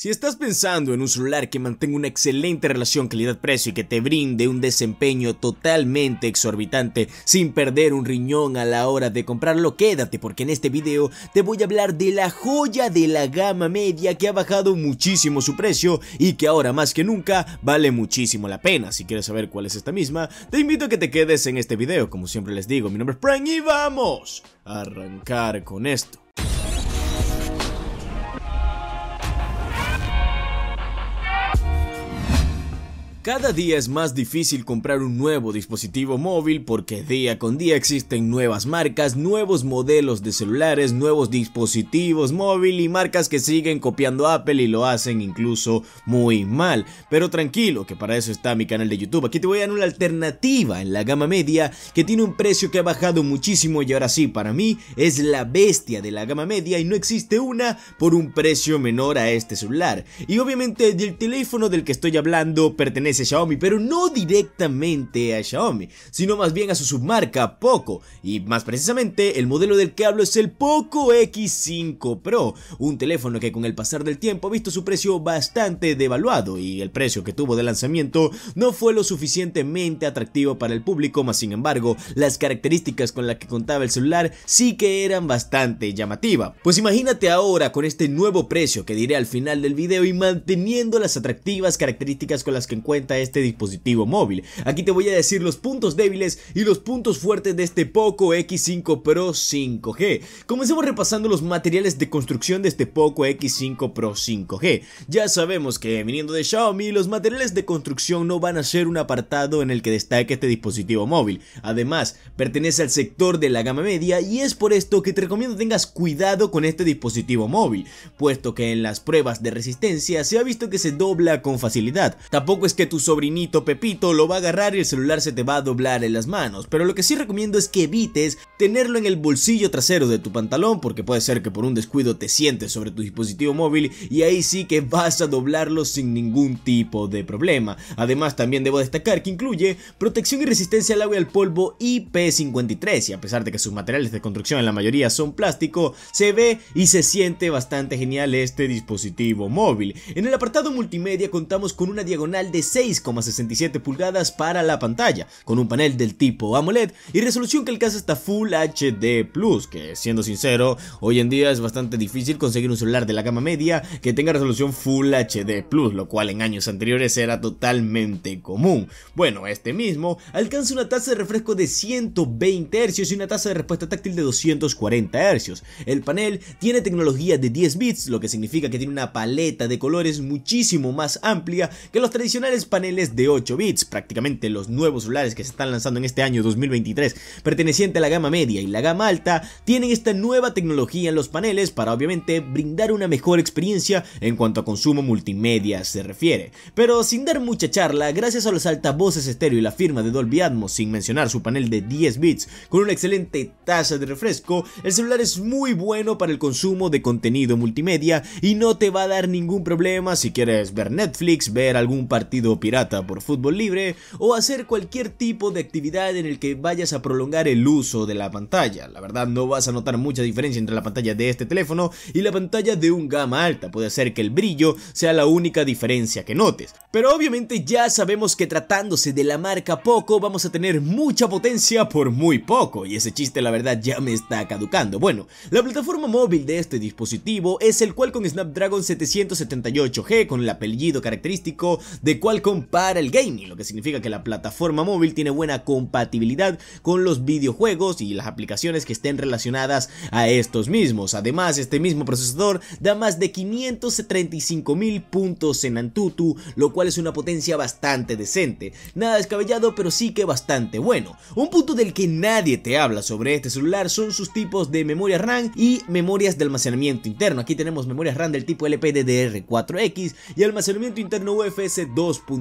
Si estás pensando en un celular que mantenga una excelente relación calidad-precio y que te brinde un desempeño totalmente exorbitante sin perder un riñón a la hora de comprarlo, quédate porque en este video te voy a hablar de la joya de la gama media que ha bajado muchísimo su precio y que ahora más que nunca vale muchísimo la pena. Si quieres saber cuál es esta misma, te invito a que te quedes en este video. Como siempre les digo, mi nombre es Prank y vamos a arrancar con esto. Cada día es más difícil comprar un nuevo dispositivo móvil porque día con día existen nuevas marcas, nuevos modelos de celulares, nuevos dispositivos móvil y marcas que siguen copiando Apple y lo hacen incluso muy mal. Pero tranquilo, que para eso está mi canal de YouTube. Aquí te voy a dar una alternativa en la gama media que tiene un precio que ha bajado muchísimo y ahora sí, para mí es la bestia de la gama media y no existe una por un precio menor a este celular. Y obviamente el teléfono del que estoy hablando pertenece ese Xiaomi, pero no directamente a Xiaomi, sino más bien a su submarca Poco, y más precisamente el modelo del que hablo es el Poco X5 Pro, un teléfono que con el pasar del tiempo ha visto su precio bastante devaluado y el precio que tuvo de lanzamiento no fue lo suficientemente atractivo para el público, más sin embargo, las características con las que contaba el celular sí que eran bastante llamativa Pues imagínate ahora con este nuevo precio que diré al final del video y manteniendo las atractivas características con las que encuentra a este dispositivo móvil. Aquí te voy a decir los puntos débiles y los puntos fuertes de este Poco X5 Pro 5G. Comencemos repasando los materiales de construcción de este Poco X5 Pro 5G. Ya sabemos que viniendo de Xiaomi, los materiales de construcción no van a ser un apartado en el que destaque este dispositivo móvil. Además, pertenece al sector de la gama media y es por esto que te recomiendo tengas cuidado con este dispositivo móvil, puesto que en las pruebas de resistencia se ha visto que se dobla con facilidad. Tampoco es que tu sobrinito Pepito lo va a agarrar y el celular se te va a doblar en las manos, pero lo que sí recomiendo es que evites tenerlo en el bolsillo trasero de tu pantalón porque puede ser que por un descuido te sientes sobre tu dispositivo móvil y ahí sí que vas a doblarlo sin ningún tipo de problema. Además también debo destacar que incluye protección y resistencia al agua y al polvo IP53 y a pesar de que sus materiales de construcción en la mayoría son plástico, se ve y se siente bastante genial este dispositivo móvil. En el apartado multimedia contamos con una diagonal de 6,67 pulgadas para la pantalla, con un panel del tipo AMOLED y resolución que alcanza hasta Full HD Plus, que siendo sincero, hoy en día es bastante difícil conseguir un celular de la gama media que tenga resolución Full HD Plus, lo cual en años anteriores era totalmente común. Bueno, este mismo alcanza una tasa de refresco de 120 Hz y una tasa de respuesta táctil de 240 Hz. El panel tiene tecnología de 10 bits, lo que significa que tiene una paleta de colores muchísimo más amplia que los tradicionales paneles de 8 bits, prácticamente los nuevos celulares que se están lanzando en este año 2023, perteneciente a la gama media y la gama alta, tienen esta nueva tecnología en los paneles para obviamente brindar una mejor experiencia en cuanto a consumo multimedia se refiere. Pero sin dar mucha charla, gracias a los altavoces estéreo y la firma de Dolby Atmos, sin mencionar su panel de 10 bits con una excelente tasa de refresco, el celular es muy bueno para el consumo de contenido multimedia y no te va a dar ningún problema si quieres ver Netflix, ver algún partido pirata por fútbol libre o hacer cualquier tipo de actividad en el que vayas a prolongar el uso de la pantalla. La verdad no vas a notar mucha diferencia entre la pantalla de este teléfono y la pantalla de un gama alta, puede ser que el brillo sea la única diferencia que notes. Pero obviamente ya sabemos que tratándose de la marca Poco vamos a tener mucha potencia por muy poco y ese chiste la verdad ya me está caducando. Bueno, la plataforma móvil de este dispositivo es el Qualcomm Snapdragon 778G con el apellido característico de Qualcomm para el gaming, lo que significa que la plataforma móvil tiene buena compatibilidad con los videojuegos y las aplicaciones que estén relacionadas a estos mismos. Además, este mismo procesador da más de 535 mil puntos en Antutu, lo cual es una potencia bastante decente. Nada descabellado, pero sí que bastante bueno. Un punto del que nadie te habla sobre este celular son sus tipos de memoria RAM y memorias de almacenamiento interno. Aquí tenemos memoria RAM del tipo LPDDR4X y almacenamiento interno UFS 2.0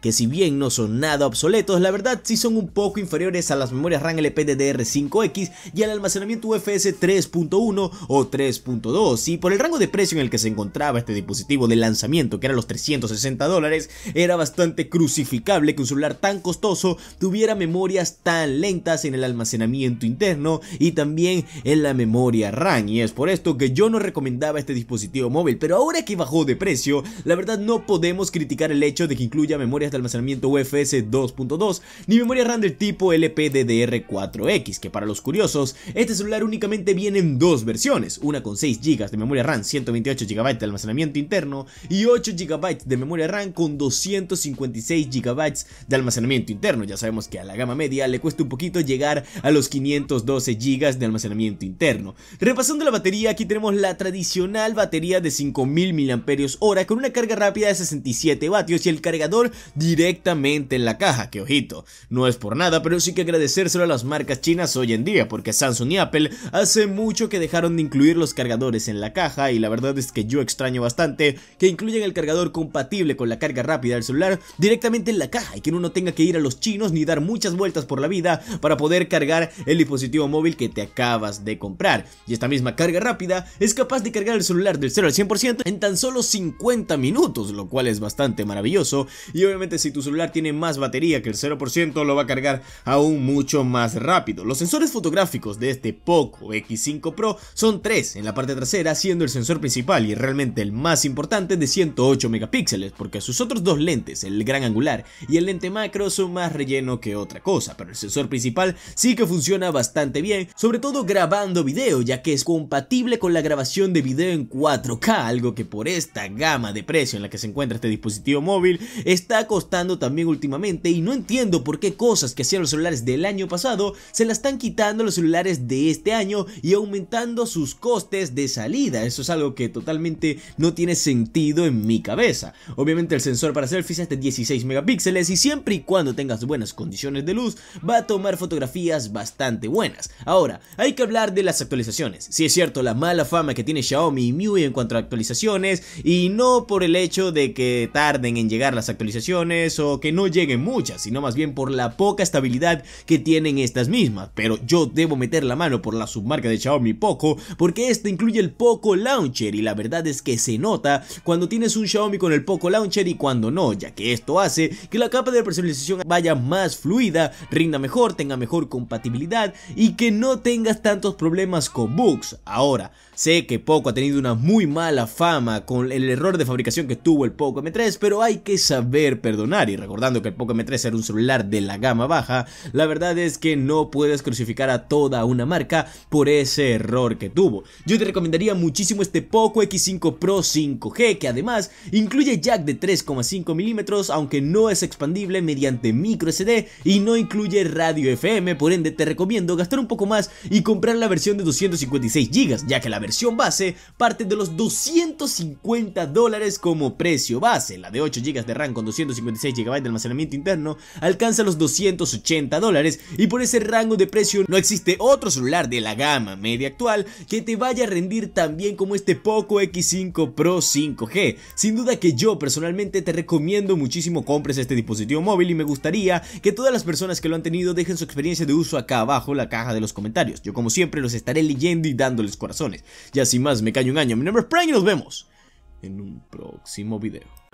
que si bien no son nada obsoletos, la verdad sí son un poco inferiores a las memorias RAM LPDDR5X y al almacenamiento UFS 3.1 o 3.2, y por el rango de precio en el que se encontraba este dispositivo de lanzamiento, que era los 360 dólares, era bastante crucificable que un celular tan costoso tuviera memorias tan lentas en el almacenamiento interno y también en la memoria RAM, y es por esto que yo no recomendaba este dispositivo móvil, pero ahora que bajó de precio, la verdad no podemos criticar el hecho de que incluya memorias de almacenamiento UFS 2.2 ni memoria RAM del tipo LPDDR4X, que para los curiosos, este celular únicamente viene en dos versiones, una con 6 GB de memoria RAM, 128 GB de almacenamiento interno y 8 GB de memoria RAM con 256 GB de almacenamiento interno. Ya sabemos que a la gama media le cuesta un poquito llegar a los 512 GB de almacenamiento interno. Repasando la batería, aquí tenemos la tradicional batería de 5000 mAh con una carga rápida de 67 vatios y el cargador directamente en la caja, que ojito, no es por nada, pero sí que agradecérselo a las marcas chinas hoy en día, porque Samsung y Apple hace mucho que dejaron de incluir los cargadores en la caja y la verdad es que yo extraño bastante que incluyan el cargador compatible con la carga rápida del celular directamente en la caja y que uno no tenga que ir a los chinos ni dar muchas vueltas por la vida para poder cargar el dispositivo móvil que te acabas de comprar. Y esta misma carga rápida es capaz de cargar el celular del 0 al 100% en tan solo 50 minutos, lo cual es bastante maravilloso y obviamente si tu celular tiene más batería que el 0% lo va a cargar aún mucho más rápido. Los sensores fotográficos de este Poco X5 Pro son tres en la parte trasera siendo el sensor principal y realmente el más importante de 108 megapíxeles porque sus otros dos lentes, el gran angular y el lente macro son más relleno que otra cosa, pero el sensor principal sí que funciona bastante bien, sobre todo grabando video ya que es compatible con la grabación de video en 4K, algo que por esta gama de precio en la que se encuentra este dispositivo móvil está costando también últimamente y no entiendo por qué cosas que hacían los celulares del año pasado se las están quitando los celulares de este año y aumentando sus costes de salida. Eso es algo que totalmente no tiene sentido en mi cabeza. Obviamente el sensor para selfies es de 16 megapíxeles y siempre y cuando tengas buenas condiciones de luz va a tomar fotografías bastante buenas. Ahora, hay que hablar de las actualizaciones. Si es cierto la mala fama que tiene Xiaomi y MIUI en cuanto a actualizaciones y no por el hecho de que tarden en llegar las actualizaciones o que no lleguen muchas, sino más bien por la poca estabilidad que tienen estas mismas. Pero yo debo meter la mano por la submarca de Xiaomi Poco porque esta incluye el Poco Launcher y la verdad es que se nota cuando tienes un Xiaomi con el Poco Launcher y cuando no, ya que esto hace que la capa de personalización vaya más fluida, rinda mejor, tenga mejor compatibilidad y que no tengas tantos problemas con bugs. Ahora, sé que Poco ha tenido una muy mala fama con el error de fabricación que tuvo el Poco M3, pero hay que saber perdonar, y recordando que el Poco 3 era un celular de la gama baja, la verdad es que no puedes crucificar a toda una marca por ese error que tuvo. Yo te recomendaría muchísimo este Poco X5 Pro 5G, que además incluye jack de 3,5 milímetros, aunque no es expandible mediante micro SD y no incluye radio FM, por ende te recomiendo gastar un poco más y comprar la versión de 256 GB, ya que la versión base parte de los 250 dólares como precio base, la de 8 GB de RAM con 256 GB de almacenamiento interno alcanza los 280 dólares y por ese rango de precio no existe otro celular de la gama media actual que te vaya a rendir tan bien como este Poco X5 Pro 5G. Sin duda que yo personalmente te recomiendo muchísimo compres este dispositivo móvil y me gustaría que todas las personas que lo han tenido dejen su experiencia de uso acá abajo en la caja de los comentarios. Yo como siempre los estaré leyendo y dándoles corazones. Ya sin más, me caño un año. Mi nombre es Prime y nos vemos en un próximo video.